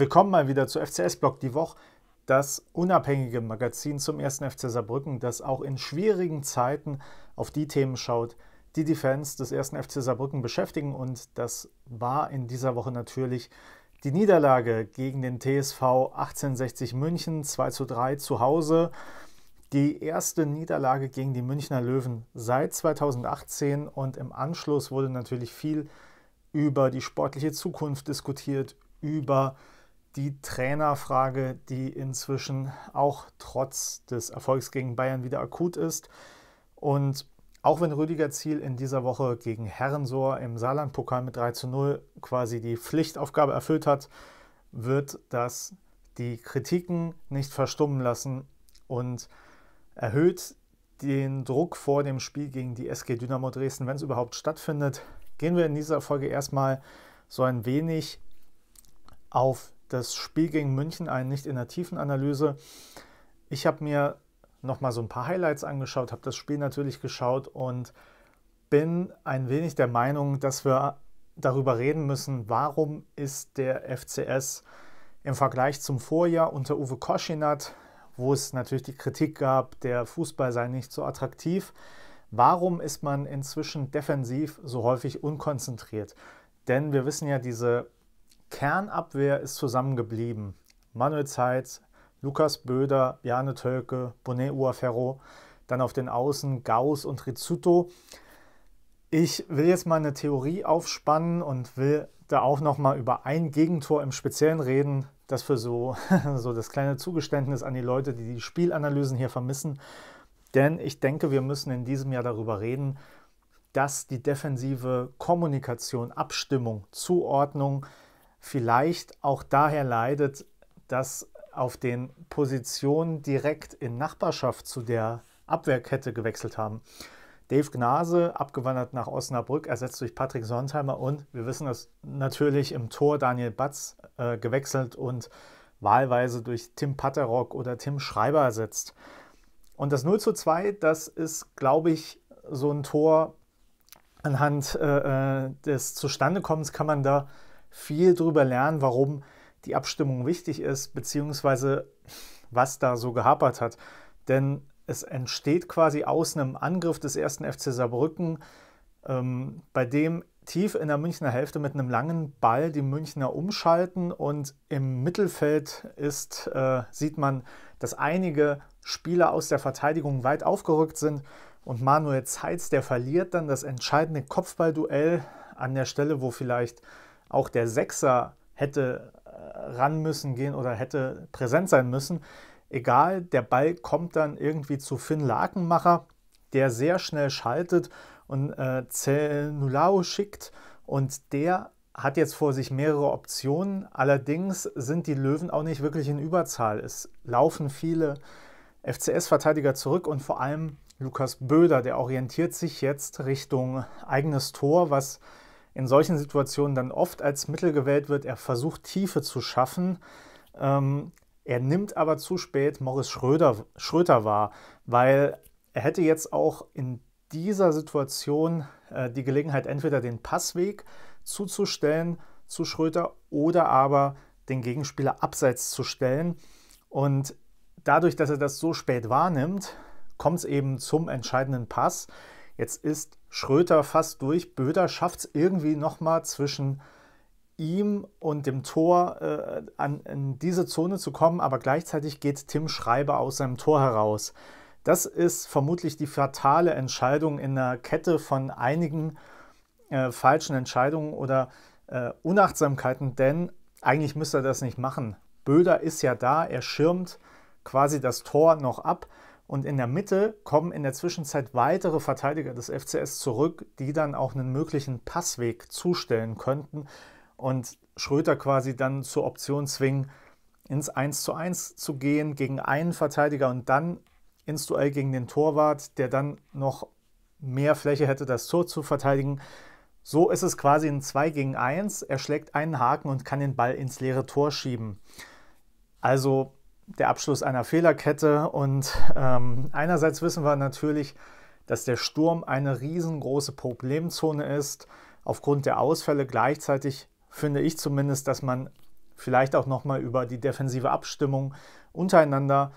Willkommen mal wieder zu FCS-Blog die Woche, das unabhängige Magazin zum 1. FC Saarbrücken, das auch in schwierigen Zeiten auf die Themen schaut, die die Fans des 1. FC Saarbrücken beschäftigen. Und das war in dieser Woche natürlich die Niederlage gegen den TSV 1860 München 2 zu 3 zu Hause. Die erste Niederlage gegen die Münchner Löwen seit 2018 und im Anschluss wurde natürlich viel über die sportliche Zukunft diskutiert, über äh, die Trainerfrage, die inzwischen auch trotz des Erfolgs gegen Bayern wieder akut ist. Und auch wenn Rüdiger Ziel in dieser Woche gegen Herrensor im Saarland-Pokal mit 3 zu 0 quasi die Pflichtaufgabe erfüllt hat, wird das die Kritiken nicht verstummen lassen und erhöht den Druck vor dem Spiel gegen die SG Dynamo Dresden, wenn es überhaupt stattfindet. Gehen wir in dieser Folge erstmal so ein wenig auf das Spiel gegen München ein, nicht in der tiefen Analyse. Ich habe mir nochmal so ein paar Highlights angeschaut, habe das Spiel natürlich geschaut und bin ein wenig der Meinung, dass wir darüber reden müssen, warum ist der FCS im Vergleich zum Vorjahr unter Uwe Koschinat, wo es natürlich die Kritik gab, der Fußball sei nicht so attraktiv, warum ist man inzwischen defensiv so häufig unkonzentriert? Denn wir wissen ja, diese Kernabwehr ist zusammengeblieben. Manuel Zeitz, Lukas Böder, Jane Tölke, Bonet Uaferro, dann auf den Außen Gauss und Rizzuto. Ich will jetzt mal eine Theorie aufspannen und will da auch nochmal über ein Gegentor im Speziellen reden, das für so, so das kleine Zugeständnis an die Leute, die die Spielanalysen hier vermissen. Denn ich denke, wir müssen in diesem Jahr darüber reden, dass die defensive Kommunikation, Abstimmung, Zuordnung, vielleicht auch daher leidet, dass auf den Positionen direkt in Nachbarschaft zu der Abwehrkette gewechselt haben. Dave Gnase, abgewandert nach Osnabrück, ersetzt durch Patrick Sontheimer und wir wissen das natürlich im Tor Daniel Batz äh, gewechselt und wahlweise durch Tim Patterrock oder Tim Schreiber ersetzt. Und das 0 zu 2, das ist, glaube ich, so ein Tor anhand äh, äh des Zustandekommens kann man da viel darüber lernen, warum die Abstimmung wichtig ist, beziehungsweise was da so gehapert hat. Denn es entsteht quasi aus einem Angriff des ersten FC Saarbrücken, ähm, bei dem tief in der Münchner Hälfte mit einem langen Ball die Münchner umschalten und im Mittelfeld ist, äh, sieht man, dass einige Spieler aus der Verteidigung weit aufgerückt sind und Manuel Zeitz, der verliert dann das entscheidende Kopfballduell an der Stelle, wo vielleicht auch der Sechser hätte äh, ran müssen gehen oder hätte präsent sein müssen. Egal, der Ball kommt dann irgendwie zu Finn Lakenmacher, der sehr schnell schaltet und äh, Zelnulau schickt und der hat jetzt vor sich mehrere Optionen. Allerdings sind die Löwen auch nicht wirklich in Überzahl. Es laufen viele FCS-Verteidiger zurück und vor allem Lukas Böder, der orientiert sich jetzt Richtung eigenes Tor, was in solchen Situationen dann oft als Mittel gewählt wird. Er versucht Tiefe zu schaffen. Ähm, er nimmt aber zu spät Morris Schröder, Schröter wahr, weil er hätte jetzt auch in dieser Situation äh, die Gelegenheit, entweder den Passweg zuzustellen zu Schröter oder aber den Gegenspieler abseits zu stellen. Und dadurch, dass er das so spät wahrnimmt, kommt es eben zum entscheidenden Pass. Jetzt ist Schröter fast durch. Böder schafft es irgendwie nochmal zwischen ihm und dem Tor äh, an, in diese Zone zu kommen, aber gleichzeitig geht Tim Schreiber aus seinem Tor heraus. Das ist vermutlich die fatale Entscheidung in einer Kette von einigen äh, falschen Entscheidungen oder äh, Unachtsamkeiten, denn eigentlich müsste er das nicht machen. Böder ist ja da, er schirmt quasi das Tor noch ab, und in der Mitte kommen in der Zwischenzeit weitere Verteidiger des FCS zurück, die dann auch einen möglichen Passweg zustellen könnten und Schröter quasi dann zur Option zwingen, ins 1 zu 1 zu gehen gegen einen Verteidiger und dann ins Duell gegen den Torwart, der dann noch mehr Fläche hätte, das Tor zu verteidigen. So ist es quasi ein 2 gegen 1. Er schlägt einen Haken und kann den Ball ins leere Tor schieben. Also der Abschluss einer Fehlerkette. Und ähm, einerseits wissen wir natürlich, dass der Sturm eine riesengroße Problemzone ist. Aufgrund der Ausfälle gleichzeitig finde ich zumindest, dass man vielleicht auch nochmal über die defensive Abstimmung untereinander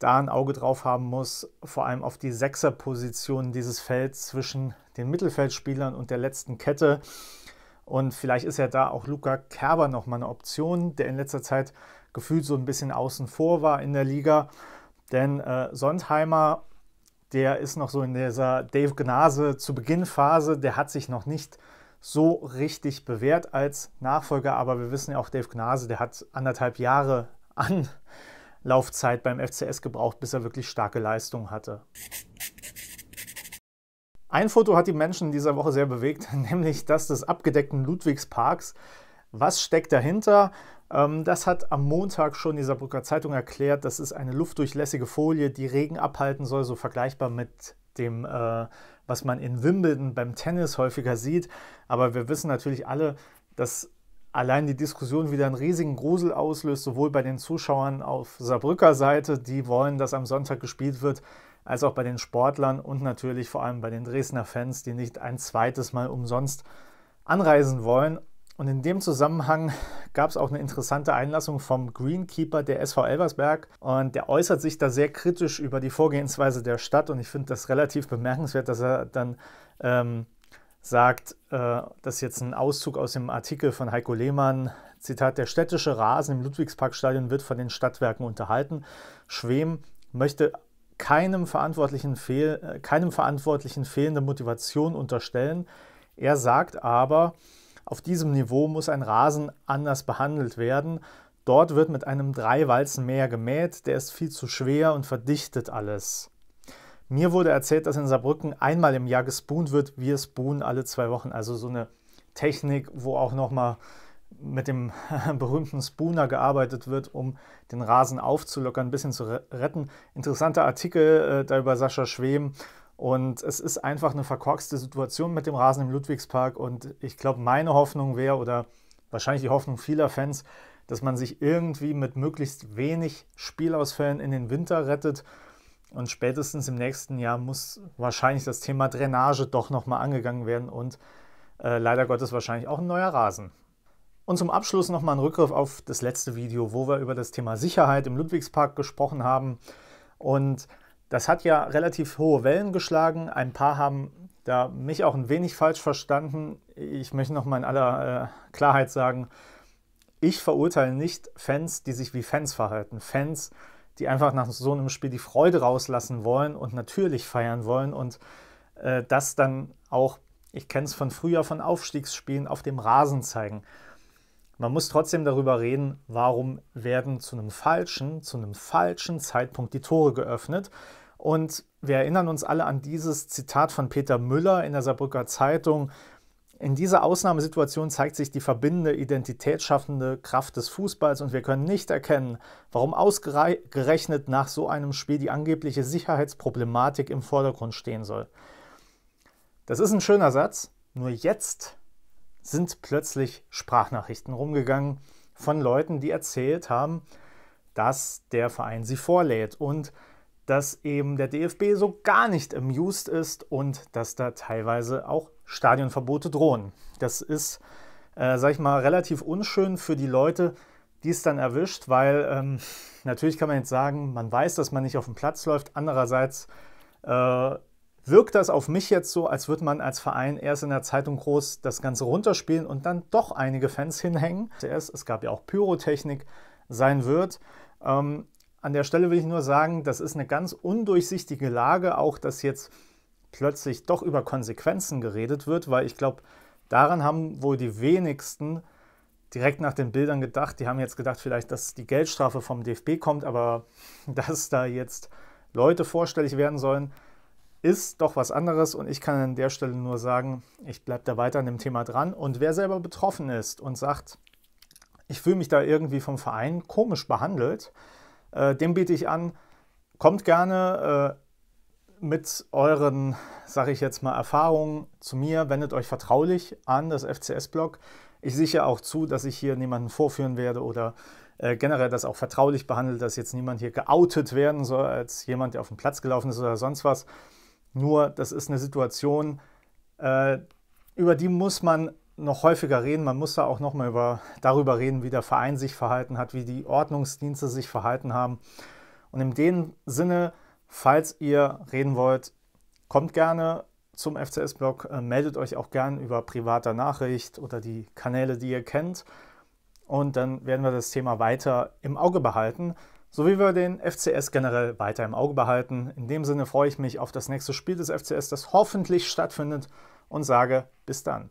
da ein Auge drauf haben muss, vor allem auf die Sechserposition dieses Felds zwischen den Mittelfeldspielern und der letzten Kette. Und vielleicht ist ja da auch Luca Kerber nochmal eine Option, der in letzter Zeit gefühlt so ein bisschen außen vor war in der Liga. Denn äh, Sontheimer, der ist noch so in dieser Dave Gnase zu Beginn der hat sich noch nicht so richtig bewährt als Nachfolger, aber wir wissen ja auch, Dave Gnase, der hat anderthalb Jahre an Laufzeit beim FCS gebraucht, bis er wirklich starke Leistung hatte. Ein Foto hat die Menschen dieser Woche sehr bewegt, nämlich das des abgedeckten Ludwigsparks. Was steckt dahinter? Ähm, das hat am Montag schon die Saarbrücker Zeitung erklärt. Das ist eine luftdurchlässige Folie, die Regen abhalten soll, so vergleichbar mit dem, äh, was man in Wimbledon beim Tennis häufiger sieht. Aber wir wissen natürlich alle, dass allein die Diskussion wieder einen riesigen Grusel auslöst, sowohl bei den Zuschauern auf Saarbrücker Seite, die wollen, dass am Sonntag gespielt wird, als auch bei den Sportlern und natürlich vor allem bei den Dresdner Fans, die nicht ein zweites Mal umsonst anreisen wollen. Und in dem Zusammenhang gab es auch eine interessante Einlassung vom Greenkeeper der SV Elversberg. Und der äußert sich da sehr kritisch über die Vorgehensweise der Stadt. Und ich finde das relativ bemerkenswert, dass er dann ähm, sagt, äh, das ist jetzt ein Auszug aus dem Artikel von Heiko Lehmann, Zitat, der städtische Rasen im Ludwigsparkstadion wird von den Stadtwerken unterhalten. Schwem möchte keinem Verantwortlichen, fehl, äh, keinem Verantwortlichen fehlende Motivation unterstellen. Er sagt aber, auf diesem Niveau muss ein Rasen anders behandelt werden. Dort wird mit einem Dreiwalzen mehr gemäht, der ist viel zu schwer und verdichtet alles. Mir wurde erzählt, dass in Saarbrücken einmal im Jahr gespoont wird. Wir spoonen alle zwei Wochen. Also so eine Technik, wo auch nochmal mit dem berühmten Spooner gearbeitet wird, um den Rasen aufzulockern, ein bisschen zu retten. Interessanter Artikel äh, da über Sascha Schwem und es ist einfach eine verkorkste Situation mit dem Rasen im Ludwigspark. Und ich glaube, meine Hoffnung wäre, oder wahrscheinlich die Hoffnung vieler Fans, dass man sich irgendwie mit möglichst wenig Spielausfällen in den Winter rettet. Und spätestens im nächsten Jahr muss wahrscheinlich das Thema Drainage doch nochmal angegangen werden und äh, leider Gottes wahrscheinlich auch ein neuer Rasen. Und zum Abschluss nochmal ein Rückgriff auf das letzte Video, wo wir über das Thema Sicherheit im Ludwigspark gesprochen haben. Und das hat ja relativ hohe Wellen geschlagen. Ein paar haben da mich auch ein wenig falsch verstanden. Ich möchte nochmal in aller äh, Klarheit sagen, ich verurteile nicht Fans, die sich wie Fans verhalten. Fans, die einfach nach so einem Spiel die Freude rauslassen wollen und natürlich feiern wollen und äh, das dann auch, ich kenne es von früher, von Aufstiegsspielen auf dem Rasen zeigen. Man muss trotzdem darüber reden, warum werden zu einem falschen, zu einem falschen Zeitpunkt die Tore geöffnet. Und wir erinnern uns alle an dieses Zitat von Peter Müller in der Saarbrücker Zeitung. In dieser Ausnahmesituation zeigt sich die verbindende, identitätsschaffende Kraft des Fußballs und wir können nicht erkennen, warum ausgerechnet nach so einem Spiel die angebliche Sicherheitsproblematik im Vordergrund stehen soll. Das ist ein schöner Satz, nur jetzt sind plötzlich Sprachnachrichten rumgegangen von Leuten, die erzählt haben, dass der Verein sie vorlädt und dass eben der DFB so gar nicht amused ist und dass da teilweise auch Stadionverbote drohen. Das ist, äh, sag ich mal, relativ unschön für die Leute, die es dann erwischt, weil ähm, natürlich kann man jetzt sagen, man weiß, dass man nicht auf dem Platz läuft. Andererseits äh, wirkt das auf mich jetzt so, als würde man als Verein erst in der Zeitung groß das Ganze runterspielen und dann doch einige Fans hinhängen. Zuerst, es gab ja auch Pyrotechnik, sein wird. Ähm, an der Stelle will ich nur sagen, das ist eine ganz undurchsichtige Lage, auch dass jetzt plötzlich doch über Konsequenzen geredet wird, weil ich glaube, daran haben wohl die wenigsten direkt nach den Bildern gedacht. Die haben jetzt gedacht, vielleicht, dass die Geldstrafe vom DFB kommt, aber dass da jetzt Leute vorstellig werden sollen, ist doch was anderes. Und ich kann an der Stelle nur sagen, ich bleibe da weiter an dem Thema dran. Und wer selber betroffen ist und sagt, ich fühle mich da irgendwie vom Verein komisch behandelt, äh, den biete ich an. Kommt gerne äh, mit euren, sage ich jetzt mal, Erfahrungen zu mir. Wendet euch vertraulich an das FCS-Blog. Ich sichere auch zu, dass ich hier niemanden vorführen werde oder äh, generell das auch vertraulich behandelt, dass jetzt niemand hier geoutet werden soll als jemand, der auf den Platz gelaufen ist oder sonst was. Nur, das ist eine Situation, äh, über die muss man noch häufiger reden. Man muss da auch nochmal über, darüber reden, wie der Verein sich verhalten hat, wie die Ordnungsdienste sich verhalten haben. Und in dem Sinne, falls ihr reden wollt, kommt gerne zum FCS-Blog, äh, meldet euch auch gerne über privater Nachricht oder die Kanäle, die ihr kennt. Und dann werden wir das Thema weiter im Auge behalten, so wie wir den FCS generell weiter im Auge behalten. In dem Sinne freue ich mich auf das nächste Spiel des FCS, das hoffentlich stattfindet und sage bis dann.